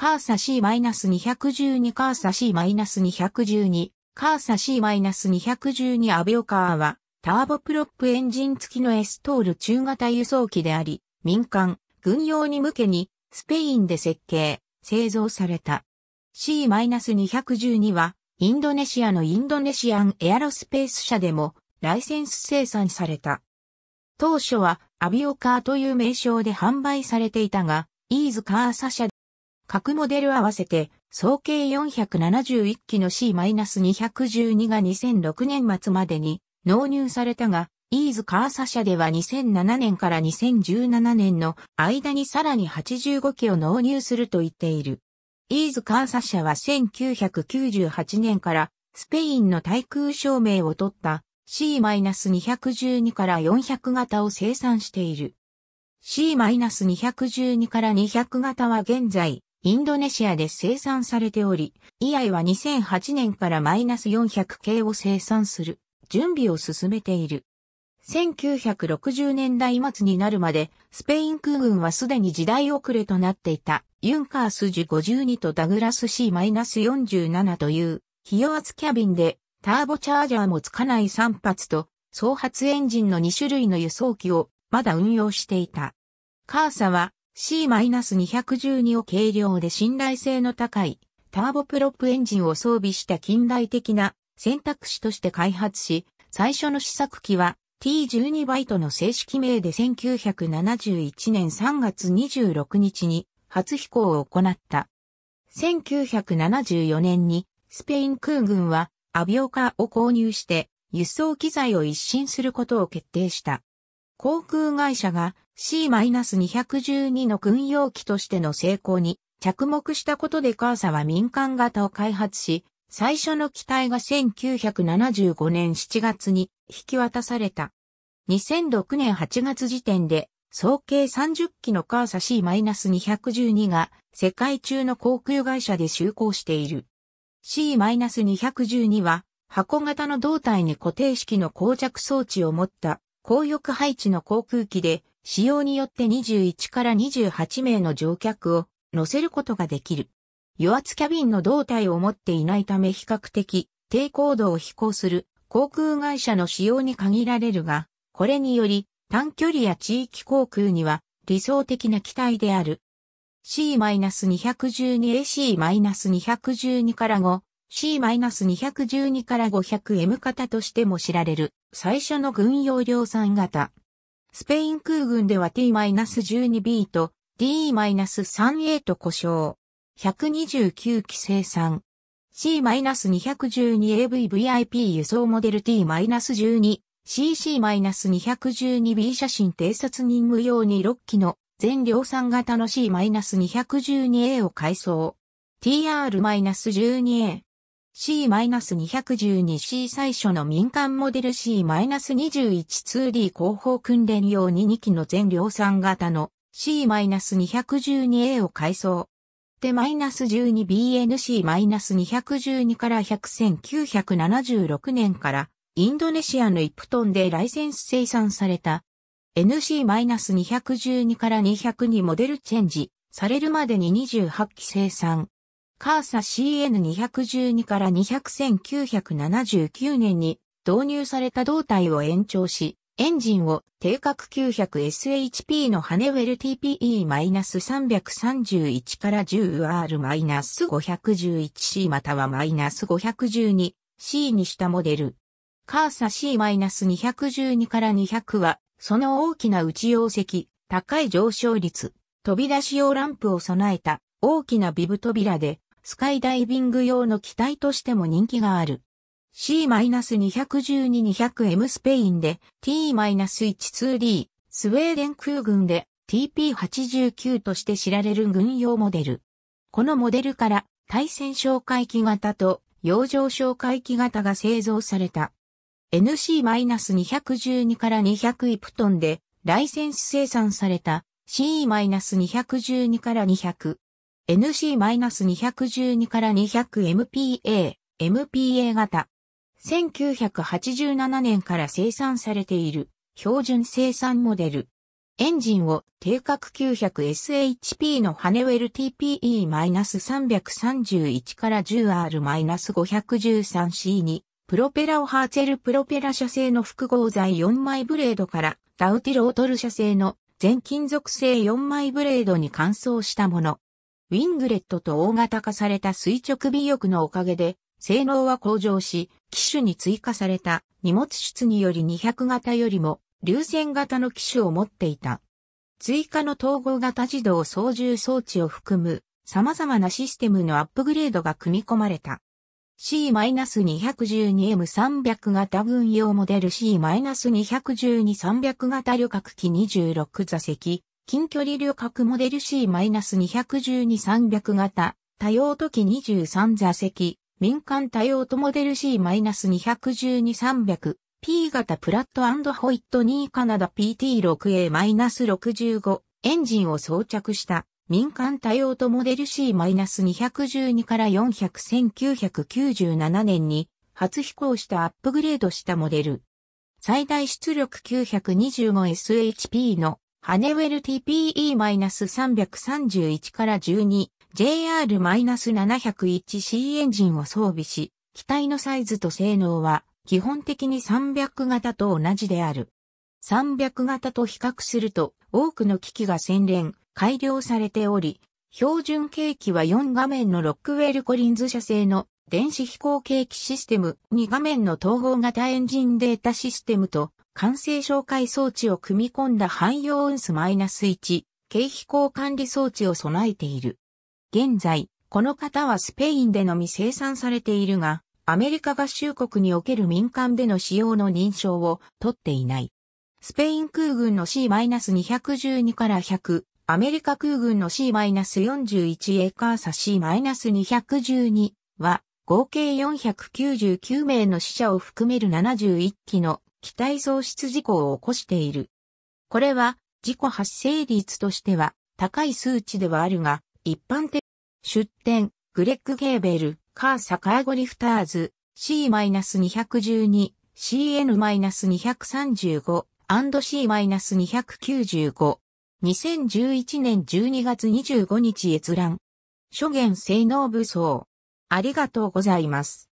カーサ C-212 カーサ C-212 カーサ C-212 アビオカーはターボプロップエンジン付きのエストール中型輸送機であり、民間、軍用に向けにスペインで設計、製造された。C-212 はインドネシアのインドネシアンエアロスペース社でもライセンス生産された。当初はアビオカーという名称で販売されていたが、イーズカーサ社各モデル合わせて、総計471機の C-212 が2006年末までに納入されたが、イーズカーサ社では2007年から2017年の間にさらに85機を納入すると言っている。イーズカーサ社は1998年からスペインの対空照明を取った C-212 から400型を生産している。C-212 から200型は現在、インドネシアで生産されており、イアイは2008年からマイナス400系を生産する準備を進めている。1960年代末になるまで、スペイン空軍はすでに時代遅れとなっていた、ユンカースジ52とダグラス C-47 という、費用圧キャビンで、ターボチャージャーもつかない3発と、総発エンジンの2種類の輸送機を、まだ運用していた。カーサは、C-212 を軽量で信頼性の高いターボプロップエンジンを装備した近代的な選択肢として開発し、最初の試作機は T12 バイトの正式名で1971年3月26日に初飛行を行った。1974年にスペイン空軍はアビオカを購入して輸送機材を一新することを決定した。航空会社が C-212 の軍用機としての成功に着目したことでカーサは民間型を開発し、最初の機体が1975年7月に引き渡された。2006年8月時点で総計30機のカーサ C-212 が世界中の航空会社で就航している。C-212 は箱型の胴体に固定式の膠着装置を持った高翼配置の航空機で使用によって21から28名の乗客を乗せることができる。与圧キャビンの胴体を持っていないため比較的低高度を飛行する航空会社の使用に限られるが、これにより短距離や地域航空には理想的な機体である。C-212AC-212 から5、C-212 から 500M 型としても知られる最初の軍用量産型。スペイン空軍では T-12B と D-3A と故障。129機生産。C-212AVVIP 輸送モデル T-12。CC-212B 写真偵察任務用に6機の全量産型の C-212A を改装。TR-12A。C-212C 最初の民間モデル c 2 1 2 d 後方訓練用に2機の全量産型の C-212A を改装。で -12BNC-212 から1976年からインドネシアのイプトンでライセンス生産された NC-212 から200にモデルチェンジされるまでに28機生産。カーサ CN212 から200979年に導入された胴体を延長し、エンジンを定格 900SHP のハネウェル TPE-331 から 10R-511C または -512C にしたモデル。カーサ C-212 から200は、その大きな内容積、高い上昇率、飛び出し用ランプを備えた大きなビブ扉で、スカイダイビング用の機体としても人気がある。C-212-200M スペインで T-12D スウェーデン空軍で TP89 として知られる軍用モデル。このモデルから対戦哨戒機型と洋上哨戒機型が製造された。NC-212 から200イプトンでライセンス生産された C-212 から200 NC-212 から 200MPA、MPA 型。1987年から生産されている標準生産モデル。エンジンを定格 900SHP のハネウェル TPE-331 から 10R-513C に、プロペラをハーツェルプロペラ社製の複合材4枚ブレードからダウティロートル社製の全金属製4枚ブレードに換装したもの。ウィングレットと大型化された垂直尾翼のおかげで、性能は向上し、機種に追加された荷物室により200型よりも流線型の機種を持っていた。追加の統合型自動操縦装置を含む様々なシステムのアップグレードが組み込まれた。C-212M300 型軍用モデル C-212-300 型旅客機26座席、近距離旅客モデル C-212-300 型、多用途機23座席、民間多用途モデル C-212-300、P 型プラットホイット2カナダ PT6A-65 エンジンを装着した民間多用途モデル C-212 から400 1997年に初飛行したアップグレードしたモデル。最大出力 925SHP のハネウェル TPE-331 から 12JR-701C エンジンを装備し、機体のサイズと性能は基本的に300型と同じである。300型と比較すると多くの機器が洗練、改良されており、標準計器は4画面のロックウェルコリンズ社製の電子飛行計器システム、2画面の統合型エンジンデータシステムと完成紹介装置を組み込んだ汎用運数 -1 経費交管理装置を備えている。現在、この型はスペインでのみ生産されているが、アメリカ合衆国における民間での使用の認証を取っていない。スペイン空軍の C-212 から100、アメリカ空軍の C-41A カーサ C-212 は合計499名の死者を含める71機の機体喪失事故を起こしている。これは、事故発生率としては、高い数値ではあるが、一般的、出展、グレッグ・ゲーベル、カーサ・カーゴリフターズ、C-212、CN-235、C-295。2011年12月25日閲覧。諸元性能武装。ありがとうございます。